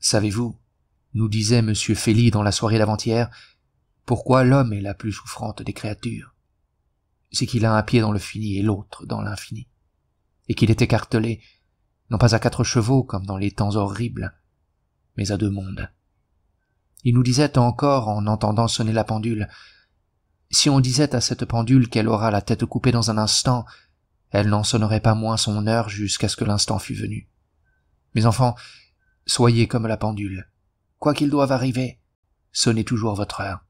Savez-vous, nous disait M. Fély dans la soirée d'avant-hier, pourquoi l'homme est la plus souffrante des créatures C'est qu'il a un pied dans le fini et l'autre dans l'infini, et qu'il est écartelé, non pas à quatre chevaux comme dans les temps horribles, mais à deux mondes. Il nous disait encore, en entendant sonner la pendule, si on disait à cette pendule qu'elle aura la tête coupée dans un instant, elle n'en sonnerait pas moins son heure jusqu'à ce que l'instant fût venu. Mes enfants, Soyez comme la pendule. Quoi qu'il doive arriver, sonnez toujours votre heure.